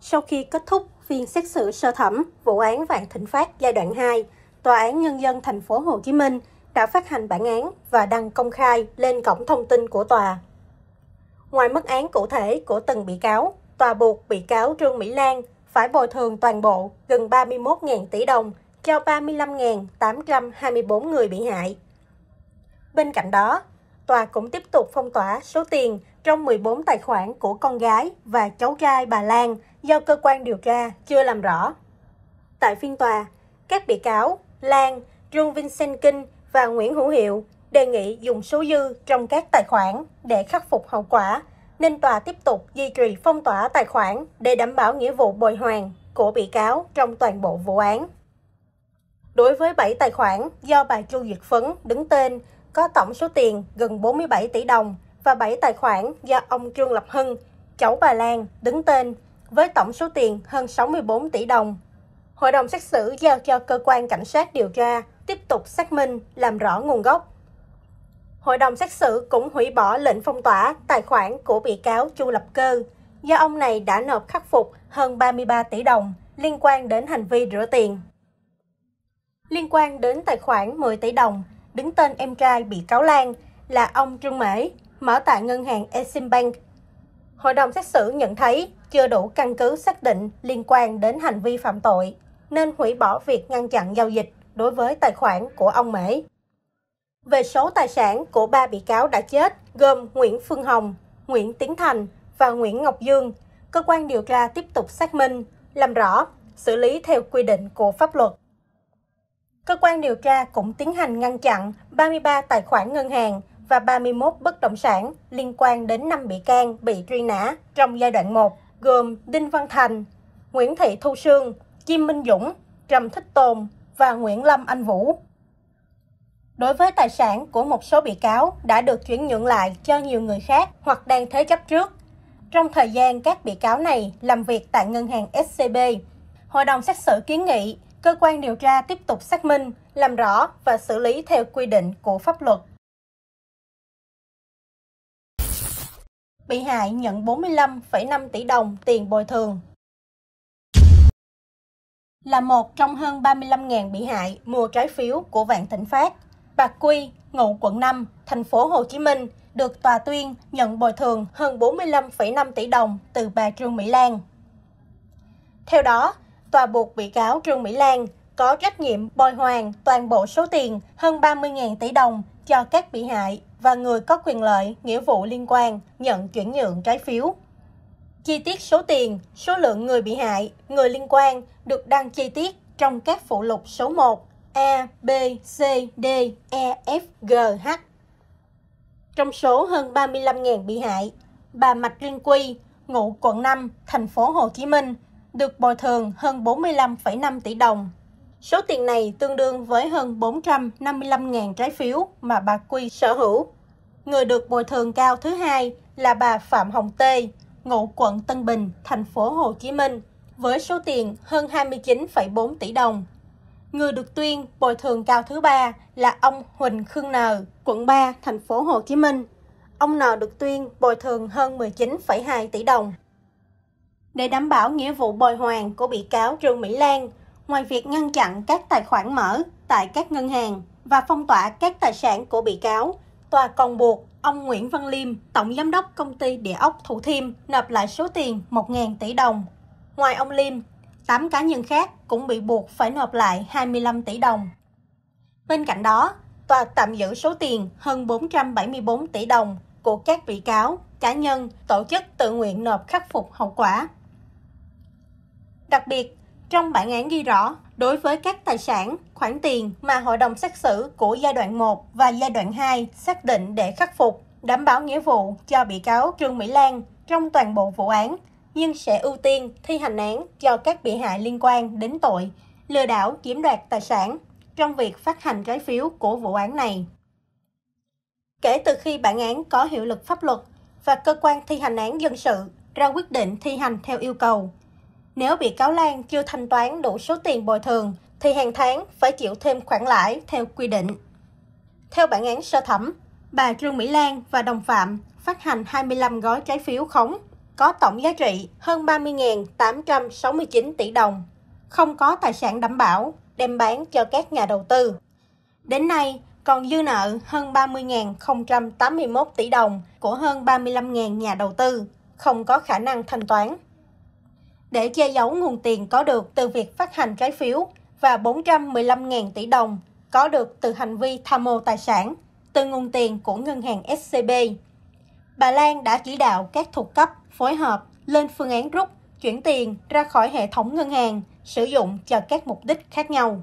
Sau khi kết thúc phiên xét xử sơ thẩm vụ án Vạn Thịnh Phát giai đoạn 2, Tòa án Nhân dân thành phố Hồ Chí Minh đã phát hành bản án và đăng công khai lên cổng thông tin của tòa. Ngoài mức án cụ thể của từng bị cáo, tòa buộc bị cáo Trương Mỹ Lan phải bồi thường toàn bộ gần 31.000 tỷ đồng cho 35.824 người bị hại. Bên cạnh đó, tòa cũng tiếp tục phong tỏa số tiền trong 14 tài khoản của con gái và cháu trai bà Lan do cơ quan điều tra chưa làm rõ. Tại phiên tòa, các bị cáo Lan, Trương Vincent Kinh và Nguyễn Hữu Hiệu đề nghị dùng số dư trong các tài khoản để khắc phục hậu quả, nên tòa tiếp tục duy trì phong tỏa tài khoản để đảm bảo nghĩa vụ bồi hoàn của bị cáo trong toàn bộ vụ án. Đối với 7 tài khoản do bà Chu Duyệt Phấn đứng tên có tổng số tiền gần 47 tỷ đồng và 7 tài khoản do ông Trương Lập Hưng, cháu bà Lan, đứng tên với tổng số tiền hơn 64 tỷ đồng. Hội đồng xét xử giao cho cơ quan cảnh sát điều tra tiếp tục xác minh, làm rõ nguồn gốc. Hội đồng xét xử cũng hủy bỏ lệnh phong tỏa tài khoản của bị cáo Chu Lập Cơ do ông này đã nộp khắc phục hơn 33 tỷ đồng liên quan đến hành vi rửa tiền. Liên quan đến tài khoản 10 tỷ đồng đứng tên em trai bị cáo Lan là ông Trương Mễ, mở tại ngân hàng Eximbank. Hội đồng xét xử nhận thấy chưa đủ căn cứ xác định liên quan đến hành vi phạm tội, nên hủy bỏ việc ngăn chặn giao dịch đối với tài khoản của ông Mễ. Về số tài sản của ba bị cáo đã chết, gồm Nguyễn Phương Hồng, Nguyễn Tiến Thành và Nguyễn Ngọc Dương, cơ quan điều tra tiếp tục xác minh, làm rõ, xử lý theo quy định của pháp luật. Cơ quan điều tra cũng tiến hành ngăn chặn 33 tài khoản ngân hàng và 31 bất động sản liên quan đến 5 bị can bị truy nã trong giai đoạn 1, gồm Đinh Văn Thành, Nguyễn Thị Thu Sương, Kim Minh Dũng, Trầm Thích Tồn và Nguyễn Lâm Anh Vũ. Đối với tài sản của một số bị cáo đã được chuyển nhượng lại cho nhiều người khác hoặc đang thế chấp trước. Trong thời gian các bị cáo này làm việc tại ngân hàng SCB, Hội đồng xét xử kiến nghị Cơ quan điều tra tiếp tục xác minh, làm rõ và xử lý theo quy định của pháp luật. Bị hại nhận 45,5 tỷ đồng tiền bồi thường. Là một trong hơn 35.000 bị hại mua trái phiếu của Vạn Thịnh Phát, bà Quy, ngụ quận 5, thành phố Hồ Chí Minh, được tòa tuyên nhận bồi thường hơn 45,5 tỷ đồng từ bà Trương Mỹ Lan. Theo đó, tòa buộc bị cáo Trương Mỹ Lan có trách nhiệm bồi hoàn toàn bộ số tiền hơn 30.000 tỷ đồng cho các bị hại và người có quyền lợi, nghĩa vụ liên quan nhận chuyển nhượng trái phiếu. Chi tiết số tiền, số lượng người bị hại, người liên quan được đăng chi tiết trong các phụ lục số 1 A, B, C, D, E, F, G, H. Trong số hơn 35.000 bị hại, bà Mạch Liên Quy, ngụ quận 5, thành phố Hồ Chí Minh, được bồi thường hơn 45,5 tỷ đồng. Số tiền này tương đương với hơn 455.000 trái phiếu mà bà Quy sở hữu. Người được bồi thường cao thứ hai là bà Phạm Hồng Tê, ngụ quận Tân Bình, thành phố Hồ Chí Minh, với số tiền hơn 29,4 tỷ đồng. Người được tuyên bồi thường cao thứ ba là ông Huỳnh Khương Nờ, quận 3, thành phố Hồ Chí Minh. Ông Nờ được tuyên bồi thường hơn 19,2 tỷ đồng để đảm bảo nghĩa vụ bồi hoàn của bị cáo Trương Mỹ Lan, ngoài việc ngăn chặn các tài khoản mở tại các ngân hàng và phong tỏa các tài sản của bị cáo, tòa còn buộc ông Nguyễn Văn Liêm, tổng giám đốc công ty địa ốc Thủ Thiêm, nộp lại số tiền 1.000 tỷ đồng. Ngoài ông Liêm, 8 cá nhân khác cũng bị buộc phải nộp lại 25 tỷ đồng. Bên cạnh đó, tòa tạm giữ số tiền hơn 474 tỷ đồng của các bị cáo, cá nhân, tổ chức tự nguyện nộp khắc phục hậu quả. Đặc biệt, trong bản án ghi rõ, đối với các tài sản, khoản tiền mà hội đồng xét xử của giai đoạn 1 và giai đoạn 2 xác định để khắc phục, đảm bảo nghĩa vụ cho bị cáo Trương Mỹ Lan trong toàn bộ vụ án, nhưng sẽ ưu tiên thi hành án cho các bị hại liên quan đến tội lừa đảo chiếm đoạt tài sản trong việc phát hành trái phiếu của vụ án này. Kể từ khi bản án có hiệu lực pháp luật và cơ quan thi hành án dân sự ra quyết định thi hành theo yêu cầu, nếu bị cáo Lan chưa thanh toán đủ số tiền bồi thường, thì hàng tháng phải chịu thêm khoản lãi theo quy định. Theo bản án sơ thẩm, bà Trương Mỹ Lan và đồng phạm phát hành 25 gói trái phiếu khống có tổng giá trị hơn 30.869 tỷ đồng, không có tài sản đảm bảo đem bán cho các nhà đầu tư. Đến nay, còn dư nợ hơn 30.081 tỷ đồng của hơn 35.000 nhà đầu tư, không có khả năng thanh toán để che giấu nguồn tiền có được từ việc phát hành trái phiếu và 415.000 tỷ đồng có được từ hành vi tham mô tài sản từ nguồn tiền của ngân hàng SCB. Bà Lan đã chỉ đạo các thuộc cấp phối hợp lên phương án rút, chuyển tiền ra khỏi hệ thống ngân hàng, sử dụng cho các mục đích khác nhau.